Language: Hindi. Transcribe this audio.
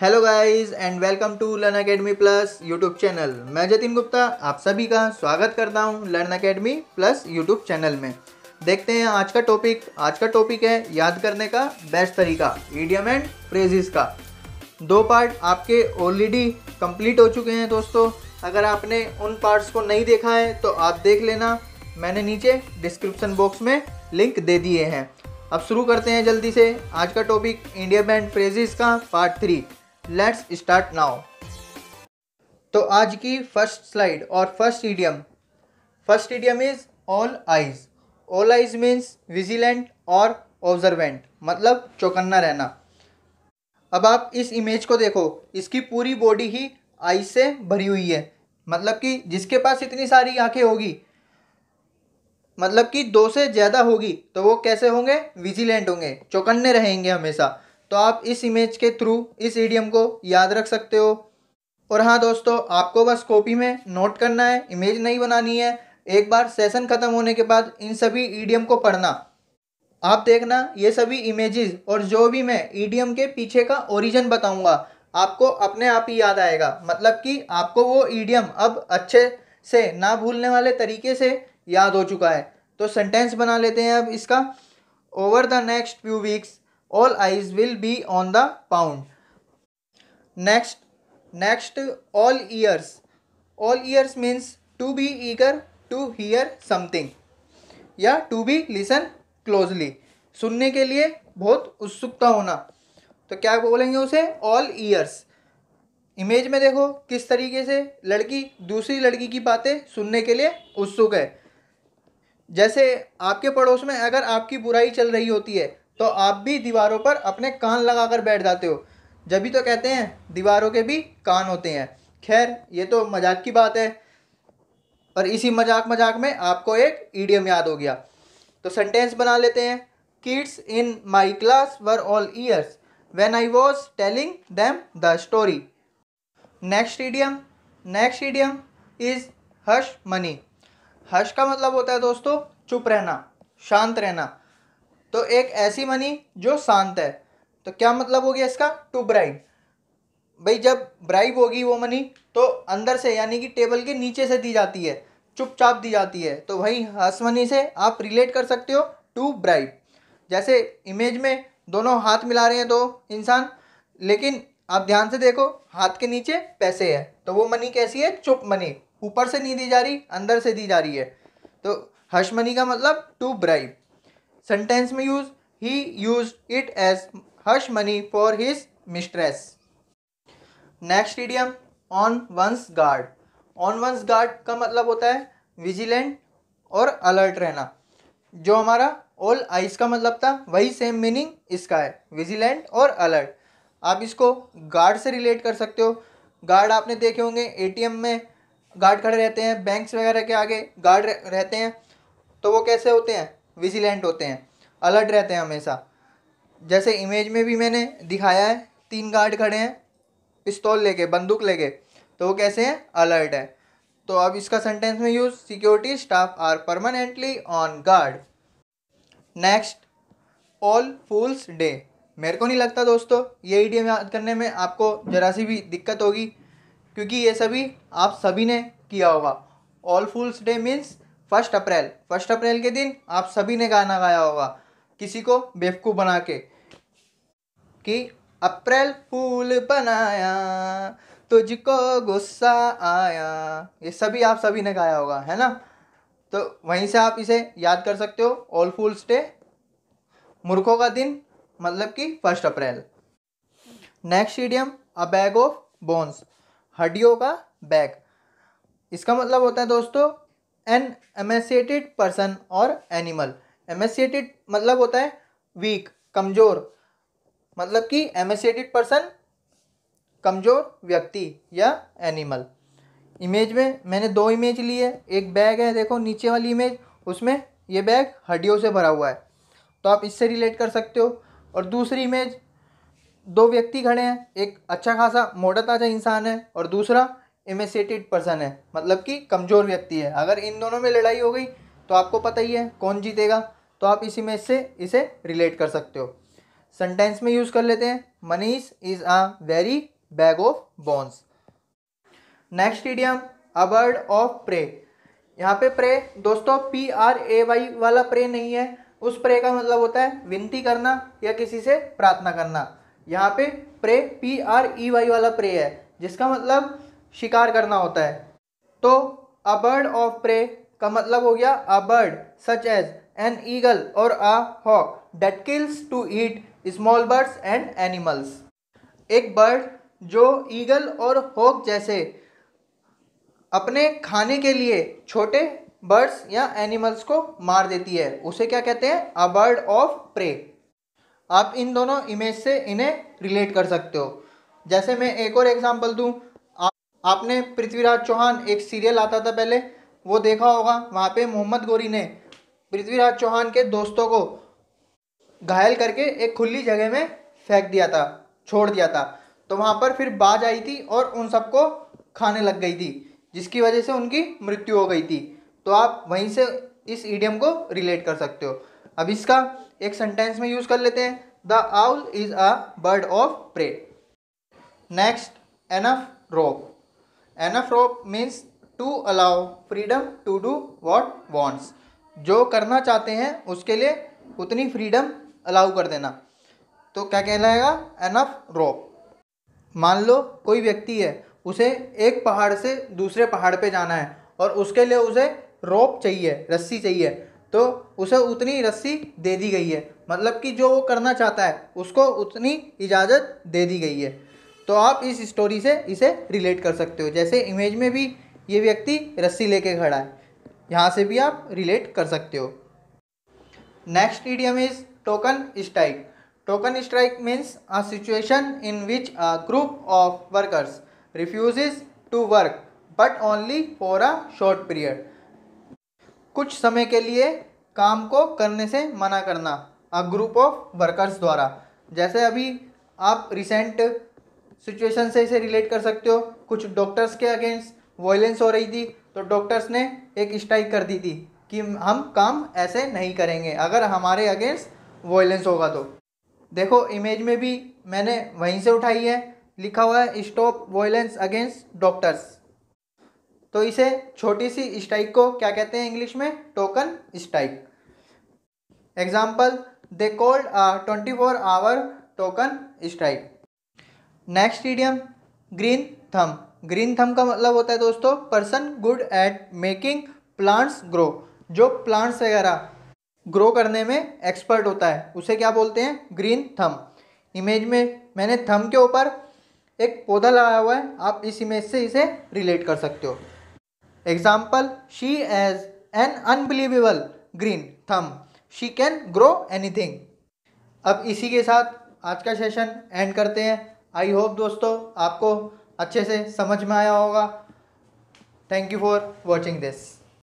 hello guys and welcome to learn academy plus YouTube channel मैं जतिन गुप्ता आप सभी का स्वागत करता हूं learn academy plus YouTube channel में देखते हैं आज का टॉपिक आज का टॉपिक है याद करने का बेस्ट तरीका ईडियम एंड फ्रेजिस का दो पार्ट आपके ऑलरेडी कंप्लीट हो चुके हैं दोस्तों अगर आपने उन पार्ट्स को नहीं देखा है तो आप देख लेना मैंने नीचे डिस्क्रिप्सन बॉक्स में लिंक दे दिए हैं अब शुरू करते हैं जल्दी से आज का टॉपिक इंडिया बैंड फ्रेजिस का part three let's start now तो आज की फर्स्ट स्लाइड और first idiom first idiom is all eyes all eyes means vigilant और ऑब्जर्वेंट मतलब चौकन्ना रहना अब आप इस इमेज को देखो इसकी पूरी बॉडी ही आइज से भरी हुई है मतलब कि जिसके पास इतनी सारी आंखें होगी मतलब कि दो से ज़्यादा होगी तो वो कैसे होंगे विजिलेंट होंगे चौकन्ने रहेंगे हमेशा तो आप इस इमेज के थ्रू इस ईडियम को याद रख सकते हो और हाँ दोस्तों आपको बस कॉपी में नोट करना है इमेज नहीं बनानी है एक बार सेशन ख़त्म होने के बाद इन सभी ईडियम को पढ़ना आप देखना ये सभी इमेजेस और जो भी मैं ईडियम के पीछे का ओरिजिन बताऊंगा आपको अपने आप ही याद आएगा मतलब कि आपको वो ईडियम अब अच्छे से ना भूलने वाले तरीके से याद हो चुका है तो सेंटेंस बना लेते हैं अब इसका over the next few weeks all eyes will be on the pound next next all ears all ears means to be eager to hear something या टू बी लिसन क्लोजली सुनने के लिए बहुत उत्सुकता होना तो क्या बोलेंगे उसे ऑल ईयर्स इमेज में देखो किस तरीके से लड़की दूसरी लड़की की बातें सुनने के लिए उत्सुक है जैसे आपके पड़ोस में अगर आपकी बुराई चल रही होती है तो आप भी दीवारों पर अपने कान लगा कर बैठ जाते हो जब भी तो कहते हैं दीवारों के भी कान होते हैं खैर ये तो मजाक की बात है और इसी मजाक मजाक में आपको एक ईडियम याद हो गया तो सेंटेंस बना लेते हैं kids in my class were all ears when I was telling them the story next idiom next idiom is hush money hush का मतलब होता है दोस्तों चुप रहना शांत रहना तो एक ऐसी मनी जो शांत है तो क्या मतलब हो गया इसका टू ब्राइब भाई जब ब्राइब होगी वो मनी तो अंदर से यानी कि टेबल के नीचे से दी जाती है चुपचाप दी जाती है तो वही हस मनी से आप रिलेट कर सकते हो टू ब्राइब जैसे इमेज में दोनों हाथ मिला रहे हैं दो इंसान लेकिन आप ध्यान से देखो हाथ के नीचे पैसे है तो वो मनी कैसी है चुप मनी ऊपर से नहीं दी जा रही अंदर से दी जा रही है तो हश मनी का मतलब टू ब्राइब सेंटेंस में use he use it as hush money for his mistress next idiom on one's guard on one's guard का मतलब होता है विजिलेंट और अलर्ट रहना जो हमारा ऑल आइस का मतलब था वही सेम मीनिंग इसका है विजिलेंट और अलर्ट आप इसको गार्ड से रिलेट कर सकते हो गार्ड आपने देखे होंगे एटीएम में गार्ड खड़े रहते हैं बैंक्स वगैरह के आगे गार्ड रहते हैं तो वो कैसे होते हैं विजिलेंट होते हैं अलर्ट रहते हैं हमेशा जैसे इमेज में भी मैंने दिखाया है तीन गार्ड खड़े हैं पिस्तौल लेके बंदूक लेके तो वो कैसे हैं अलर्ट है तो अब इसका सेंटेंस में use security staff are permanently on guard next all fools day मेरे को नहीं लगता दोस्तों ये ई याद करने में आपको ज़रा सी भी दिक्कत होगी क्योंकि ये सभी आप सभी ने किया होगा all fools day means first April first April के दिन आप सभी ने गाना गाया होगा किसी को बेवकूफ़ बना के कि अप्रैल फूल बनाया तुझको गुस्सा आया ये सभी आप सभी ने गाया होगा है ना तो वहीं से आप इसे याद कर सकते हो ऑल फूल्स डे मूर्खों का दिन मतलब कि first April next idiom a bag of bones हड्डियों का बैग इसका मतलब होता है दोस्तों एन एमेसिएटेड पर्सन और एनिमल एमेसिएटेड मतलब होता है वीक कमज़ोर मतलब कि एमेसिएटेड पर्सन कमज़ोर व्यक्ति या एनिमल इमेज में मैंने दो इमेज ली है एक बैग है देखो नीचे वाली इमेज उसमें ये बैग हड्डियों से भरा हुआ है तो आप इससे रिलेट कर सकते हो और दूसरी इमेज दो व्यक्ति खड़े हैं एक अच्छा खासा मोटा ताज़ा इंसान है और दूसरा इमेसेटेड पर्सन है मतलब कि कमज़ोर व्यक्ति है अगर इन दोनों में लड़ाई हो गई तो आपको पता ही है कौन जीतेगा तो आप इसी में से इसे रिलेट कर सकते हो सेंटेंस में यूज़ कर लेते हैं Manish is a very bag of bones next idiom a bird of prey यहाँ पे प्रे दोस्तों पी आर ए वाई वाला प्रे नहीं है उस प्रे का मतलब होता है विनती करना या किसी से प्रार्थना करना यहाँ पे prey P R E Y वाला प्रे है जिसका मतलब शिकार करना होता है तो अ बर्ड ऑफ प्रे का मतलब हो गया a bird such as an eagle और a hawk that kills to eat small birds and animals एक बर्ड जो ईगल और हॉक जैसे अपने खाने के लिए छोटे बर्ड्स या एनिमल्स को मार देती है उसे क्या कहते हैं अ बर्ड ऑफ प्रे आप इन दोनों इमेज से इन्हें रिलेट कर सकते हो जैसे मैं एक और एग्जांपल दूं आपने पृथ्वीराज चौहान एक सीरियल आता था पहले वो देखा होगा वहाँ पे मोहम्मद गोरी ने पृथ्वीराज चौहान के दोस्तों को घायल करके एक खुली जगह में फेंक दिया था छोड़ दिया था तो वहाँ पर फिर बाज आई थी और उन सबको खाने लग गई थी जिसकी वजह से उनकी मृत्यु हो गई थी तो आप वहीं से इस ईडियम को रिलेट कर सकते हो अब इसका एक सेंटेंस में यूज़ कर लेते हैं the owl is a bird of prey next enough rope enough rope means to allow freedom to do what wants जो करना चाहते हैं उसके लिए उतनी फ्रीडम अलाउ कर देना तो क्या कहलाएगा एनफ रोप मान लो कोई व्यक्ति है उसे एक पहाड़ से दूसरे पहाड़ पे जाना है और उसके लिए उसे रोप चाहिए रस्सी चाहिए तो उसे उतनी रस्सी दे दी गई है मतलब कि जो वो करना चाहता है उसको उतनी इजाज़त दे दी गई है तो आप इस स्टोरी से इसे रिलेट कर सकते हो जैसे इमेज में भी ये व्यक्ति रस्सी लेके खड़ा है यहाँ से भी आप रिलेट कर सकते हो next idiom is token strike token strike means a situation in which a group of workers refuse to work but only for a short period कुछ समय के लिए काम को करने से मना करना अ ग्रुप ऑफ वर्कर्स द्वारा जैसे अभी आप रिसेंट सिचुएशन से इसे रिलेट कर सकते हो कुछ डॉक्टर्स के अगेंस्ट वॉयलेंस हो रही थी तो डॉक्टर्स ने एक स्ट्राइक कर दी थी कि हम काम ऐसे नहीं करेंगे अगर हमारे अगेंस्ट वॉयलेंस होगा तो देखो इमेज में भी मैंने वहीं से उठाई है लिखा हुआ है स्टॉप वॉयलेंस अगेंस्ट डॉक्टर्स तो इसे छोटी सी स्ट्राइक को क्या कहते हैं इंग्लिश में token strike example they called twenty four hour token strike next idiom green thumb green thumb का मतलब होता है दोस्तों person good at making plants grow जो प्लांट्स वगैरह ग्रो करने में एक्सपर्ट होता है उसे क्या बोलते हैं ग्रीन थम इमेज में मैंने थम के ऊपर एक पौधा लगाया हुआ है आप इस इमेज से इसे रिलेट कर सकते हो example she has an unbelievable green thumb she can grow anything अब इसी के साथ आज का सेशन एंड करते हैं आई होप दोस्तों आपको अच्छे से समझ में आया होगा thank you for watching this